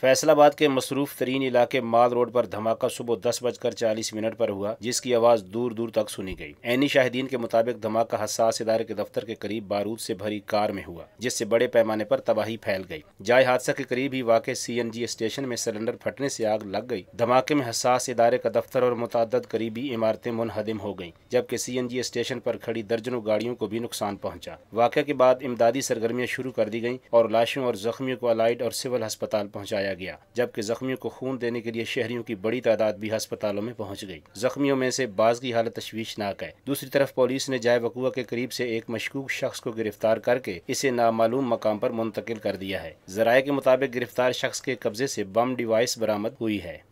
फैसलाबाद के मसरूफ तरीन इलाके माल रोड पर धमाका सुबह दस बजकर चालीस मिनट पर हुआ जिसकी आवाज दूर दूर तक सुनी गई एनी शाहिदीन के मुताबिक धमाका हसास इदारे के दफ्तर के करीब बारूद से भरी कार में हुआ जिससे बड़े पैमाने पर तबाही फैल गई जाय हादसा के करीब ही वाकई सीएनजी स्टेशन में सिलेंडर फटने से आग लग गई धमाके में हसास इदारे का दफ्तर और मुतद करीबी इमारतें मुनहदम हो गयी जबकि सी स्टेशन पर खड़ी दर्जनों गाड़ियों को भी नुकसान पहुँचा वाक़े के बाद इमदादी सरगर्मियाँ शुरू कर दी गयी और लाशों और जख्मियों को अलाइड और सिविल अस्पताल पहुँचाया पहुंचाया गया जबकि जख्मियों को खून देने के लिए शहरियों की बड़ी तादाद भी अस्पतालों में पहुंच गई जख्मियों में से बाज की हालत तश्वीशनाक है दूसरी तरफ पुलिस ने जाय वकुआ के करीब से एक मशकूक शख्स को गिरफ्तार करके इसे नामालूम मकाम पर मुंतकिल कर दिया है जराये के मुताबिक गिरफ्तार शख्स के कब्जे से बम डिवाइस बरामद हुई है